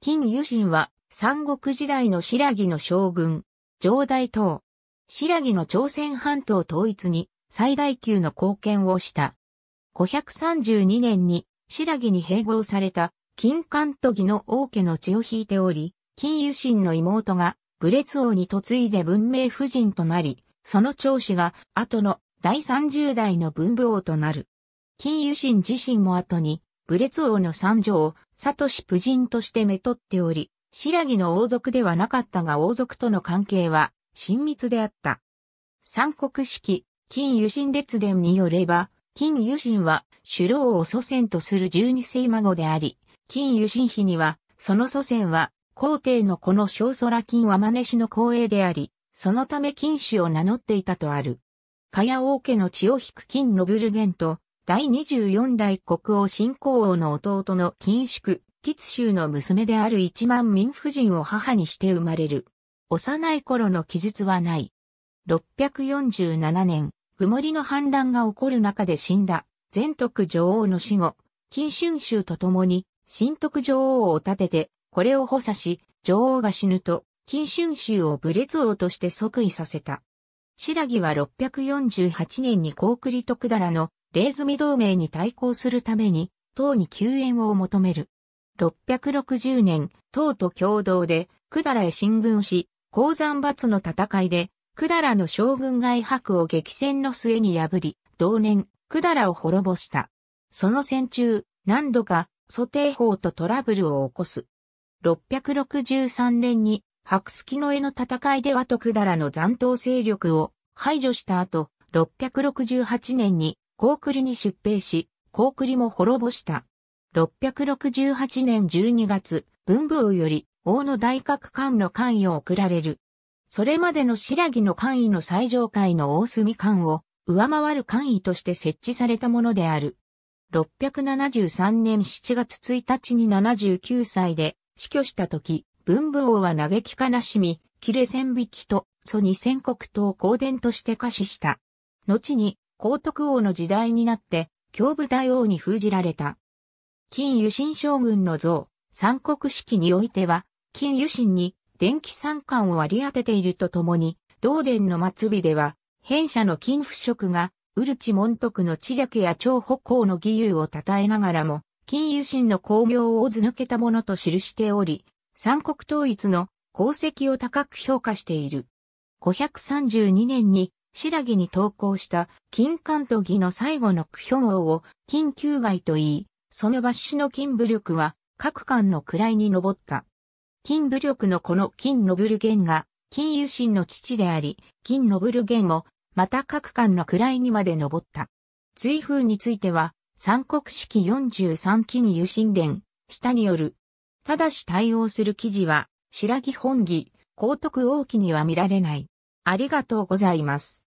金友神は、三国時代の新羅の将軍、上代等。新羅の朝鮮半島統一に最大級の貢献をした。532年に新羅に併合された金関都義の王家の血を引いており、金友神の妹が武烈王に嫁いで文明夫人となり、その長子が後の第30代の文武王となる。金友神自身も後に武列王の三条、サトシ夫人としてめとっており、白木の王族ではなかったが王族との関係は親密であった。三国式、金油神列伝によれば、金油神は首老を祖先とする十二世孫であり、金油神妃には、その祖先は皇帝のこの小空金は真似しの光栄であり、そのため金主を名乗っていたとある。かや王家の血を引く金のブルゲンと、第24代国王新皇王の弟の金縮、吉州の娘である一万民夫人を母にして生まれる。幼い頃の記述はない。647年、曇りの反乱が起こる中で死んだ、全徳女王の死後、金春秋と共に、新徳女王を立てて、これを補佐し、女王が死ぬと、金春秋を武列王として即位させた。白木は648年に高栗徳らのレーズミ同盟に対抗するために、党に救援を求める。660年、党と共同で、百済へ進軍し、鉱山罰の戦いで、百済の将軍外伯を激戦の末に破り、同年、百済を滅ぼした。その戦中、何度か、蘇帝法とトラブルを起こす。663年に、白月の絵の戦いでは徳良の残党勢力を排除した後、668年に高栗に出兵し、高栗も滅ぼした。668年12月、文武王より、王の大閣官の官位を贈られる。それまでの白木の官位の最上階の大隅官を上回る官位として設置されたものである。673年7月1日に79歳で死去した時、文武王は嘆き悲しみ、切れ千匹と、祖二千国党公伝として可視した。後に、皇徳王の時代になって、京武大王に封じられた。金油神将軍の像、三国式においては、金油神に電気三冠を割り当てているとともに、道伝の末尾では、変社の金不色が、ウルチ門徳の知略や長北光の義勇を称えながらも、金油神の功名をず抜けたものと記しており、三国統一の功績を高く評価している。532年に白木に投稿した金関都義の最後の区評王を金球外と言い、その抜歯の金武力は各官の位に上った。金武力のこの金ノブルゲンが、金油神の父であり、金ノブルゲンも、また各官の位にまで上った。追風については、三国式43期に油神伝、下による。ただし対応する記事は、白木本義、高徳王記には見られない。ありがとうございます。